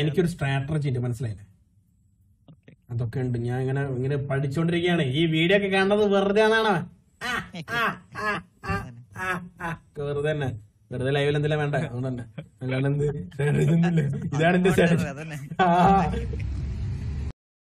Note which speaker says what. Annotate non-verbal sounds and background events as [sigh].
Speaker 1: എനിക്കൊരു സ്ട്രാറ്റജി ഉണ്ട് മനസ്സിലായില്ലേ അതൊക്കെ ഉണ്ട് ഞാൻ ഇങ്ങനെ ഇങ്ങനെ പഠിച്ചോണ്ടിരിക്കുകയാണ് ഈ വീഡിയോ ഒക്കെ കാണുന്നത് വെറുതെ ആണോ വെറുതെ തന്നെ വെറുതെ ലൈവിൽ എന്തെല്ലാം വേണ്ട അതുകൊണ്ട് തന്നെ [laughs]
Speaker 2: ഇതാണ് എന്റെ സ്ട്രാറ്റജി